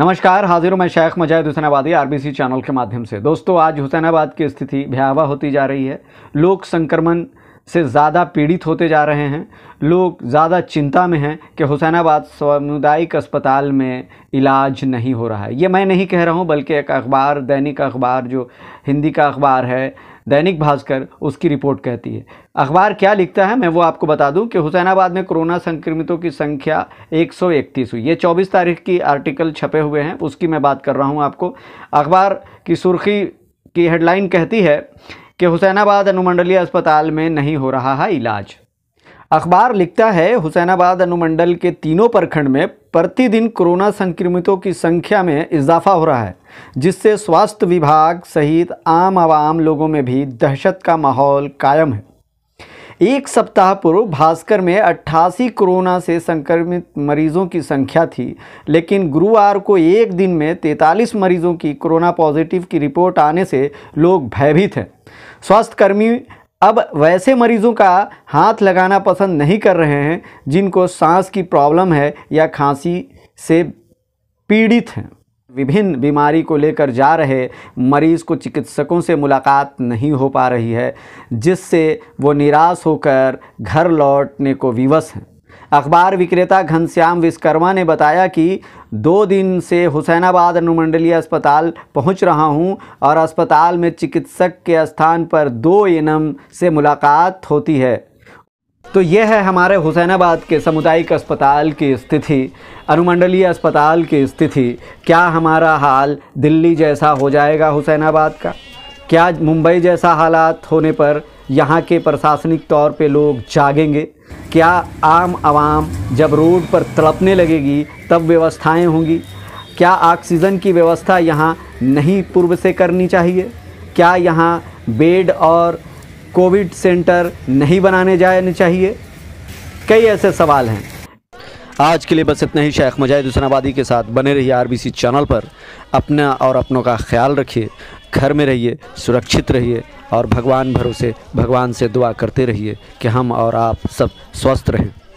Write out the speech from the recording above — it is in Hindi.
नमस्कार हाजिर मैं शेख मजाहिद हुसैनाबादी आरबीसी चैनल के माध्यम से दोस्तों आज हुसैनाबाद की स्थिति भयावह होती जा रही है लोग संक्रमण से ज़्यादा पीड़ित होते जा रहे हैं लोग ज़्यादा चिंता में हैं कि हुसैनाबाद सामुदायिक अस्पताल में इलाज नहीं हो रहा है ये मैं नहीं कह रहा हूँ बल्कि एक अखबार दैनिक अखबार जो हिंदी का अखबार है दैनिक भास्कर उसकी रिपोर्ट कहती है अखबार क्या लिखता है मैं वो आपको बता दूं कि हुसैनाबाद में कोरोना संक्रमितों की संख्या 131 हुई ये 24 तारीख की आर्टिकल छपे हुए हैं उसकी मैं बात कर रहा हूं आपको अखबार की सुर्खी की हेडलाइन कहती है कि हुसैनाबाद अनुमंडलीय अस्पताल में नहीं हो रहा है इलाज अखबार लिखता है हुसैनाबाद अनुमंडल के तीनों प्रखंड में प्रतिदिन कोरोना संक्रमितों की संख्या में इजाफा हो रहा है जिससे स्वास्थ्य विभाग सहित आम आवाम लोगों में भी दहशत का माहौल कायम है एक सप्ताह पूर्व भास्कर में अट्ठासी कोरोना से संक्रमित मरीजों की संख्या थी लेकिन गुरुवार को एक दिन में तैंतालीस मरीजों की कोरोना पॉजिटिव की रिपोर्ट आने से लोग भयभीत हैं स्वास्थ्यकर्मी अब वैसे मरीजों का हाथ लगाना पसंद नहीं कर रहे हैं जिनको सांस की प्रॉब्लम है या खांसी से पीड़ित हैं विभिन्न बीमारी को लेकर जा रहे मरीज़ को चिकित्सकों से मुलाकात नहीं हो पा रही है जिससे वो निराश होकर घर लौटने को विवश हैं अखबार विक्रेता घनश्याम विश्वकर्मा ने बताया कि दो दिन से हुसैनाबाद अनुमंडलीय अस्पताल पहुंच रहा हूं और अस्पताल में चिकित्सक के स्थान पर दो एनम से मुलाकात होती है तो ये है हमारे हुसैनाबाद के सामुदायिक अस्पताल की स्थिति अनुमंडलीय अस्पताल की स्थिति क्या हमारा हाल दिल्ली जैसा हो जाएगा हुसैनाबाद का क्या मुंबई जैसा हालात होने पर यहाँ के प्रशासनिक तौर पे लोग जागेंगे क्या आम आवाम जब रोड पर तड़पने लगेगी तब व्यवस्थाएं होंगी क्या ऑक्सीजन की व्यवस्था यहाँ नहीं पूर्व से करनी चाहिए क्या यहाँ बेड और कोविड सेंटर नहीं बनाने जाने चाहिए कई ऐसे सवाल हैं आज के लिए बस इतना ही शेख मुजाहिद हुसैन आबादी के साथ बने रहिए आरबीसी चैनल पर अपना और अपनों का ख्याल रखिए घर में रहिए सुरक्षित रहिए और भगवान भरोसे भगवान से दुआ करते रहिए कि हम और आप सब स्वस्थ रहें